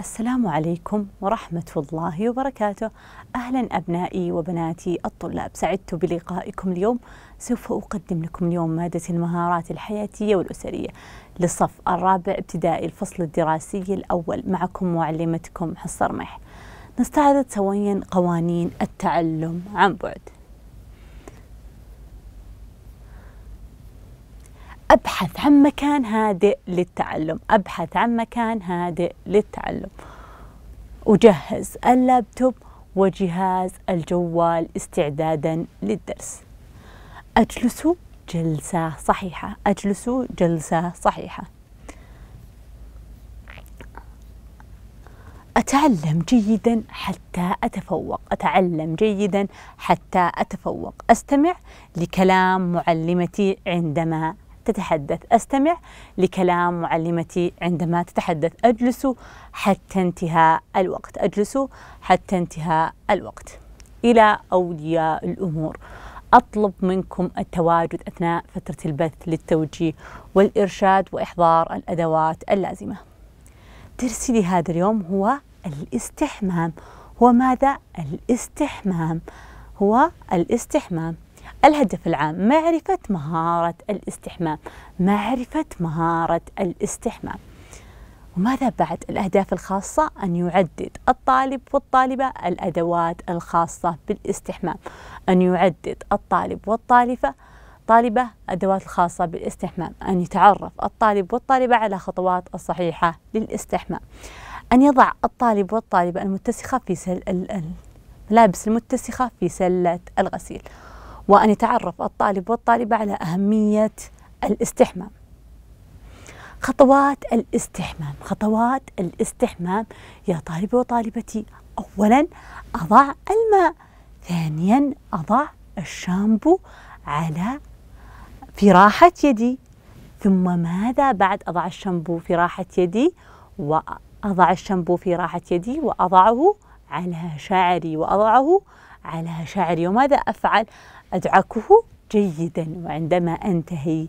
السلام عليكم ورحمة الله وبركاته أهلا أبنائي وبناتي الطلاب سعدت بلقائكم اليوم سوف أقدم لكم اليوم مادة المهارات الحياتية والأسرية للصف الرابع ابتدائي الفصل الدراسي الأول معكم معلمتكم حصة رمح نستعرض سويا قوانين التعلم عن بعد أبحث عن مكان هادئ للتعلم أبحث عن مكان هادئ للتعلم أجهز اللابتوب وجهاز الجوال استعدادا للدرس أجلس جلسة صحيحة أجلس جلسة صحيحة أتعلم جيدا حتى أتفوق أتعلم جيدا حتى أتفوق أستمع لكلام معلمتي عندما تتحدث أستمع لكلام معلمتي عندما تتحدث أجلس حتى انتهاء الوقت أجلس حتى انتهاء الوقت إلى أولياء الأمور أطلب منكم التواجد أثناء فترة البث للتوجيه والإرشاد وإحضار الأدوات اللازمة درسي هذا اليوم هو الاستحمام هو ماذا؟ الاستحمام هو الاستحمام الهدف العام معرفة مهارة الاستحمام معرفة مهارة الاستحمام وماذا بعد الأهداف الخاصة أن يعدد الطالب والطالبة الأدوات الخاصة بالاستحمام أن يعدد الطالب والطالبة طالبة أدوات الخاصة بالاستحمام أن يتعرف الطالب والطالبة على خطوات الصحيحة للاستحمام أن يضع الطالب والطالبة المتسخة في سل الملابس المتسخة في سلة الغسيل وأن يتعرف الطالب والطالبة على أهمية الاستحمام خطوات الاستحمام خطوات الاستحمام يا طالبي وطالبتي أولا أضع الماء ثانيا أضع الشامبو على في راحة يدي ثم ماذا بعد أضع الشامبو في راحة يدي وأضع الشامبو في راحة يدي وأضعه على شعري وأضعه على شعري وماذا أفعل أدعكه جيدا وعندما أنتهي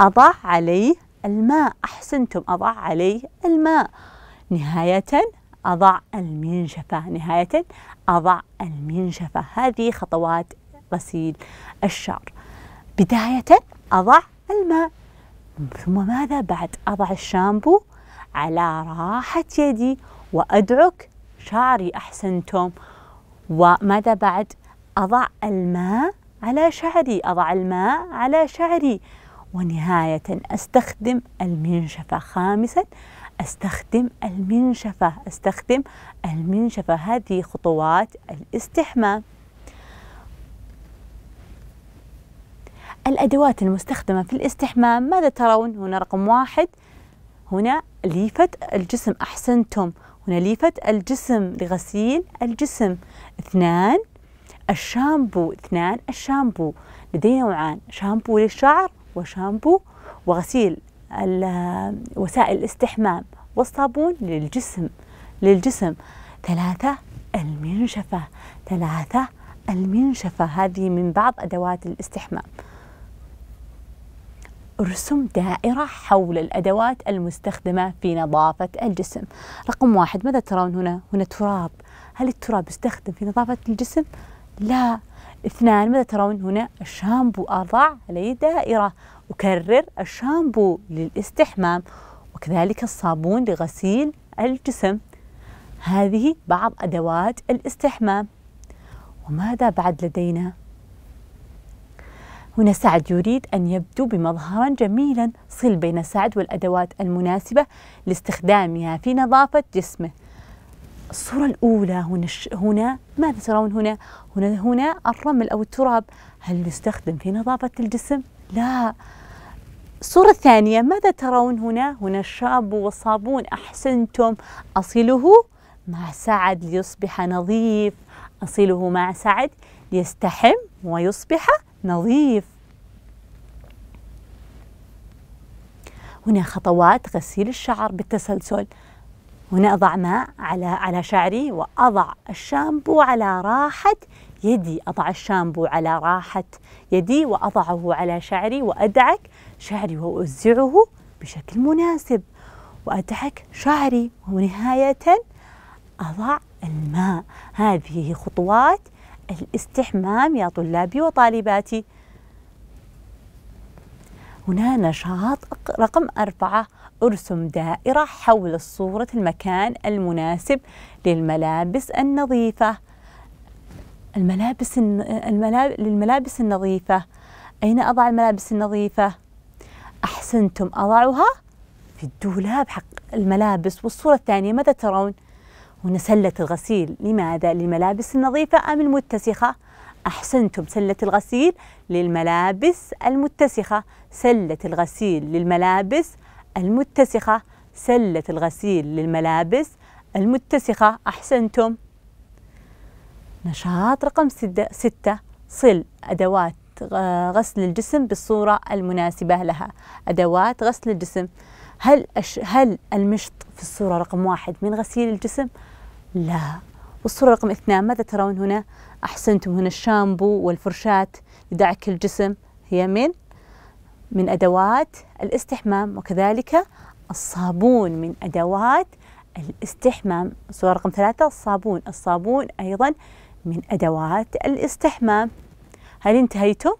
أضع عليه الماء أحسنتم أضع عليه الماء نهاية أضع المنشفة نهاية أضع المنشفة هذه خطوات غسيل الشعر بداية أضع الماء ثم ماذا بعد أضع الشامبو على راحة يدي وأدعك شعري أحسنتم وماذا بعد أضع الماء على شعري أضع الماء على شعري ونهاية أستخدم المنشفة خامسا أستخدم المنشفة أستخدم المنشفة هذه خطوات الاستحمام الأدوات المستخدمة في الاستحمام ماذا ترون؟ هنا رقم واحد هنا ليفة الجسم أحسنتم هنا ليفة الجسم لغسيل الجسم اثنان الشامبو اثنان الشامبو لدينا نوعان شامبو للشعر وشامبو وغسيل وسائل الاستحمام والصابون للجسم للجسم ثلاثة المنشفة ثلاثة المنشفة هذه من بعض أدوات الاستحمام ارسم دائرة حول الأدوات المستخدمة في نظافة الجسم رقم واحد ماذا ترون هنا؟ هنا تراب هل التراب يستخدم في نظافة الجسم؟ لا اثنان ماذا ترون هنا الشامبو أضع عليه دائرة أكرر الشامبو للاستحمام وكذلك الصابون لغسيل الجسم هذه بعض أدوات الاستحمام وماذا بعد لدينا؟ هنا سعد يريد أن يبدو بمظهرا جميلا صل بين سعد والأدوات المناسبة لاستخدامها في نظافة جسمه الصورة الأولى هنا هنا ماذا ترون هنا؟ هنا هنا الرمل أو التراب هل يستخدم في نظافة الجسم؟ لا الصورة الثانية ماذا ترون هنا؟ هنا الشامبو والصابون أحسنتم أصله مع سعد ليصبح نظيف أصله مع سعد ليستحم ويصبح نظيف هنا خطوات غسيل الشعر بالتسلسل هنا أضع ماء على على شعري وأضع الشامبو على راحة يدي أضع الشامبو على راحة يدي وأضعه على شعري وأدعك شعري وأوزعه بشكل مناسب وأدعك شعري ونهاية أضع الماء هذه خطوات الاستحمام يا طلابي وطالباتي هنا نشاط رقم أربعة ارسم دائرة حول صورة المكان المناسب للملابس النظيفة الملابس الملاب... للملابس النظيفة أين أضع الملابس النظيفة؟ أحسنتم أضعها في الدولاب حق الملابس والصورة الثانية ماذا ترون؟ هنا سلة الغسيل لماذا؟ للملابس النظيفة أم المتسخة؟ أحسنتم سلة الغسيل للملابس المتسخة سلة الغسيل للملابس المتسخة سلة الغسيل للملابس المتسخة أحسنتم نشاط رقم ستة صل أدوات غسل الجسم بالصورة المناسبة لها أدوات غسل الجسم هل, أش... هل المشط في الصورة رقم واحد من غسيل الجسم؟ لا والصورة رقم اثنان ماذا ترون هنا؟ أحسنتم هنا الشامبو والفرشاة لدعك الجسم هي من من أدوات الاستحمام وكذلك الصابون من أدوات الاستحمام الصورة رقم ثلاثة الصابون الصابون أيضا من أدوات الاستحمام هل انتهيتم؟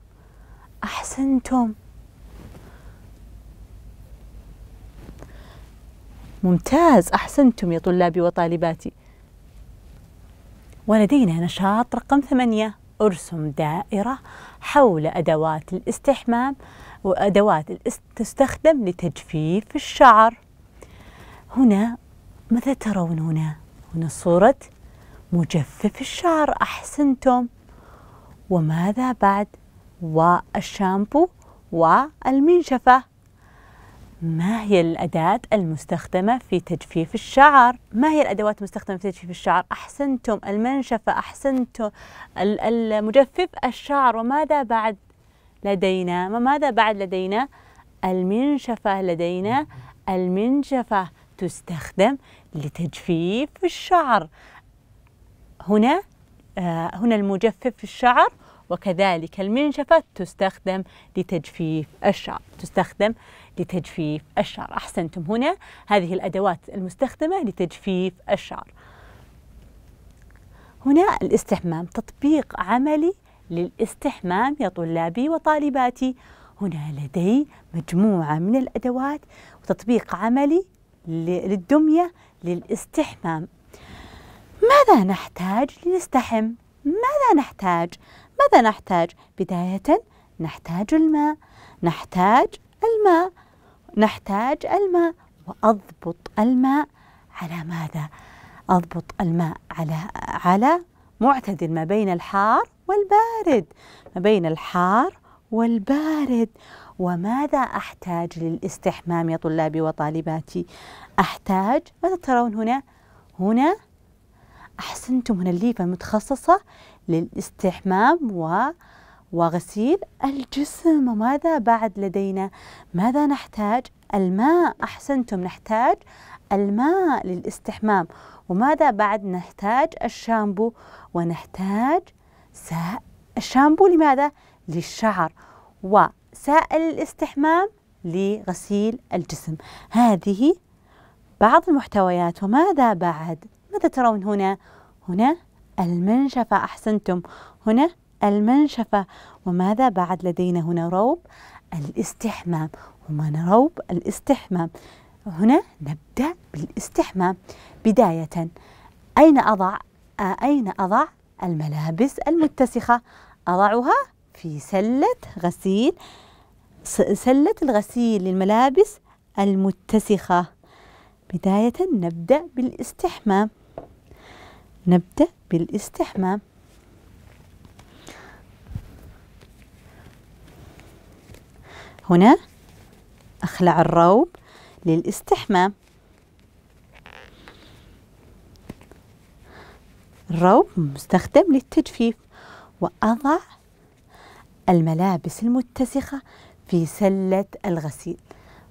أحسنتم ممتاز أحسنتم يا طلابي وطالباتي ولدينا نشاط رقم ثمانية ارسم دائرة حول أدوات الاستحمام وأدوات تستخدم لتجفيف الشعر هنا ماذا ترون هنا؟ هنا صورة مجفف الشعر أحسنتم وماذا بعد؟ والشامبو والمنشفة ما هي الأداة المستخدمة في تجفيف الشعر؟ ما هي الأدوات المستخدمة في تجفيف الشعر؟ أحسنتم المنشفة أحسنتم المجفف الشعر وماذا بعد لدينا ما ماذا بعد لدينا المنشفة لدينا المنشفة تستخدم لتجفيف الشعر هنا آه، هنا المجفف الشعر وكذلك المنشفة تستخدم لتجفيف الشعر تستخدم لتجفيف الشعر أحسنتم هنا هذه الأدوات المستخدمة لتجفيف الشعر هنا الاستحمام تطبيق عملي للاستحمام يا طلابي وطالباتي هنا لدي مجموعة من الأدوات وتطبيق عملي للدمية للاستحمام ماذا نحتاج لنستحم؟ ماذا نحتاج؟ ماذا نحتاج؟ بداية نحتاج الماء نحتاج الماء نحتاج الماء وأضبط الماء على ماذا؟ أضبط الماء على على معتدل ما بين الحار والبارد ما بين الحار والبارد وماذا أحتاج للاستحمام يا طلابي وطالباتي أحتاج ماذا ترون هنا هنا أحسنتم هنا الليفة متخصصة للاستحمام و وغسيل الجسم وماذا بعد لدينا ماذا نحتاج الماء أحسنتم نحتاج الماء للاستحمام وماذا بعد نحتاج الشامبو ونحتاج ساء الشامبو لماذا؟ للشعر وسائل الاستحمام لغسيل الجسم هذه بعض المحتويات وماذا بعد؟ ماذا ترون هنا؟ هنا المنشفة أحسنتم هنا المنشفة وماذا بعد لدينا هنا روب الاستحمام ومن روب الاستحمام هنا نبدأ بالاستحمام بداية أين أضع أين أضع الملابس المتسخة أضعها في سلة غسيل سلة الغسيل للملابس المتسخة بداية نبدأ بالاستحمام نبدأ بالاستحمام هنا أخلع الروب للاستحمام الروب مستخدم للتجفيف وأضع الملابس المتسخة في سلة الغسيل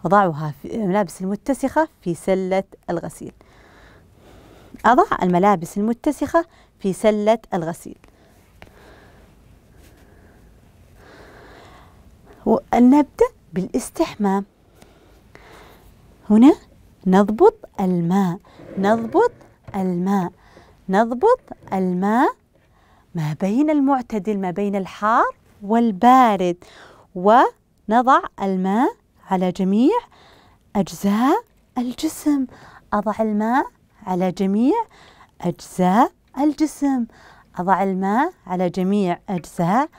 أضعها في الملابس المتسخة في سلة الغسيل أضع الملابس المتسخة في سلة الغسيل ونبدأ بالاستحمام هنا نضبط الماء نضبط الماء نضبط الماء ما بين المعتدل ما بين الحار والبارد ونضع الماء على جميع أجزاء الجسم أضع الماء على جميع أجزاء الجسم أضع الماء على جميع أجزاء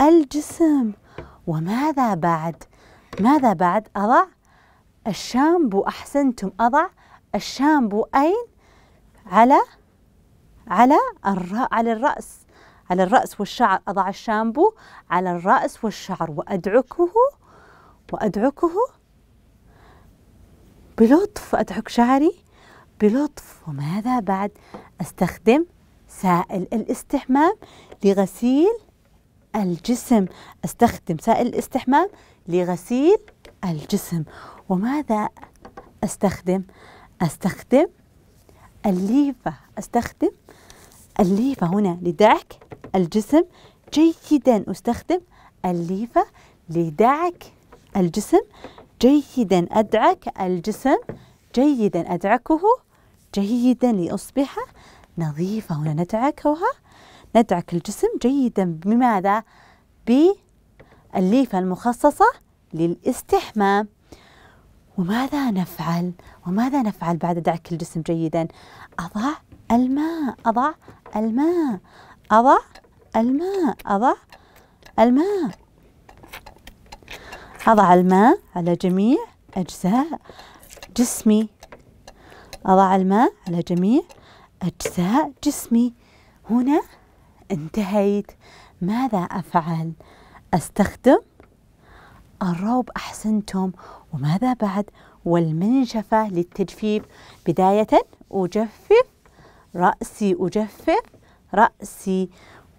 الجسم وماذا بعد؟ ماذا بعد؟ أضع الشامبو أحسنتم أضع الشامبو أين؟ على على على الرأس على الرأس والشعر أضع الشامبو على الرأس والشعر وأدعكه وأدعكه بلطف أدعك شعري بلطف وماذا بعد أستخدم سائل الاستحمام لغسيل الجسم أستخدم سائل الاستحمام لغسيل الجسم وماذا أستخدم أستخدم الليفة أستخدم الليفة هنا لدعك الجسم جيدا أستخدم الليفة لدعك الجسم جيدا أدعك الجسم جيدا أدعكه جيدا لأصبح نظيفة هنا ندعكها ندعك الجسم جيدا بماذا؟ بالليفة المخصصة للاستحمام وماذا نفعل؟ وماذا نفعل بعد دعك الجسم جيدا؟ أضع الماء أضع الماء أضع الماء أضع الماء أضع الماء على جميع أجزاء جسمي أضع الماء على جميع أجزاء جسمي هنا انتهيت ماذا أفعل؟ أستخدم الروب أحسنتم وماذا بعد؟ والمنشفة للتجفيف بداية أجفف رأسي أجفف رأسي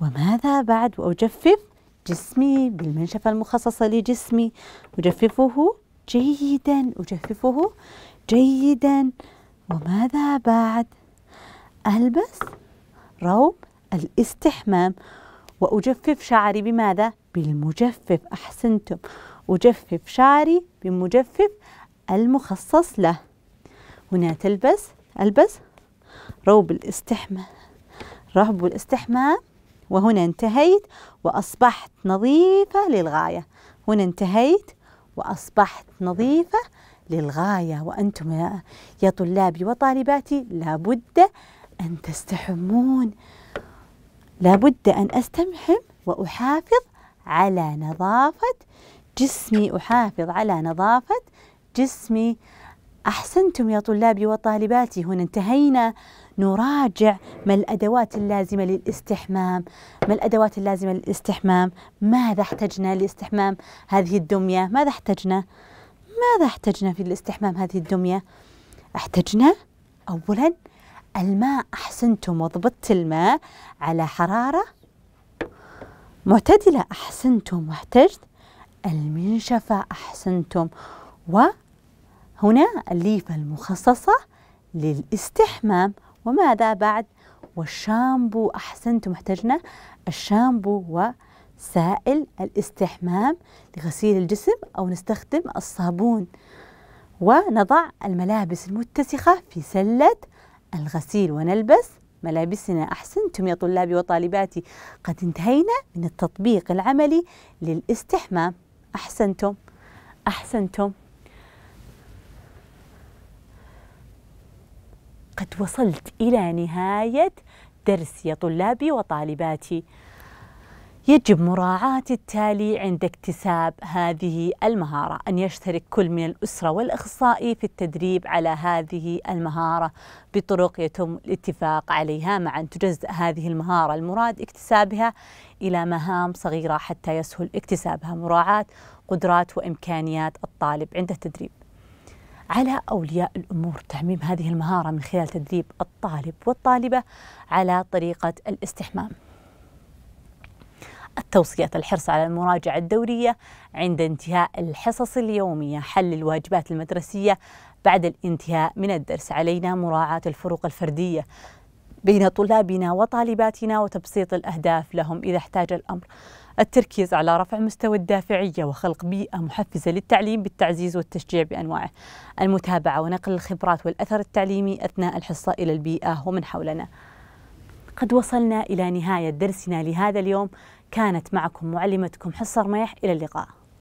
وماذا بعد وأجفف جسمي بالمنشفة المخصصة لجسمي أجففه جيدا أجففه جيدا وماذا بعد ألبس روب الاستحمام وأجفف شعري بماذا؟ بالمجفف أحسنتم أجفف شعري بمجفف المخصص له هنا تلبس ألبس روب الاستحمام رهب الاستحمام وهنا انتهيت وأصبحت نظيفة للغاية هنا انتهيت وأصبحت نظيفة للغاية وأنتم يا طلابي وطالباتي لابد أن تستحمون لابد أن أستمحم وأحافظ على نظافة جسمي أحافظ على نظافة جسمي أحسنتم يا طلابي وطالباتي هنا انتهينا نراجع ما الأدوات اللازمة للاستحمام ما الأدوات اللازمة للاستحمام ماذا احتجنا لاستحمام هذه الدمية ماذا احتجنا ماذا احتجنا في الاستحمام هذه الدمية احتجنا أولا الماء أحسنتم وضبطت الماء على حرارة معتدلة أحسنتم واحتجت المنشفة أحسنتم و هنا الليفة المخصصة للاستحمام وماذا بعد والشامبو أحسنتم احتجنا الشامبو وسائل الاستحمام لغسيل الجسم أو نستخدم الصابون ونضع الملابس المتسخة في سلة الغسيل ونلبس ملابسنا أحسنتم يا طلابي وطالباتي قد انتهينا من التطبيق العملي للاستحمام أحسنتم أحسنتم قد وصلت إلى نهاية درس يا طلابي وطالباتي يجب مراعاة التالي عند اكتساب هذه المهارة أن يشترك كل من الأسرة والأخصائي في التدريب على هذه المهارة بطرق يتم الاتفاق عليها مع أن تجزأ هذه المهارة المراد اكتسابها إلى مهام صغيرة حتى يسهل اكتسابها مراعاة قدرات وإمكانيات الطالب عند التدريب على أولياء الأمور تعميم هذه المهارة من خلال تدريب الطالب والطالبة على طريقة الاستحمام التوصية الحرص على المراجعة الدورية عند انتهاء الحصص اليومية حل الواجبات المدرسية بعد الانتهاء من الدرس علينا مراعاة الفروق الفردية بين طلابنا وطالباتنا وتبسيط الأهداف لهم إذا احتاج الأمر التركيز على رفع مستوى الدافعية وخلق بيئة محفزة للتعليم بالتعزيز والتشجيع بأنواعه المتابعة ونقل الخبرات والأثر التعليمي أثناء الحصة إلى البيئة ومن حولنا قد وصلنا إلى نهاية درسنا لهذا اليوم كانت معكم معلمتكم حصة رميح إلى اللقاء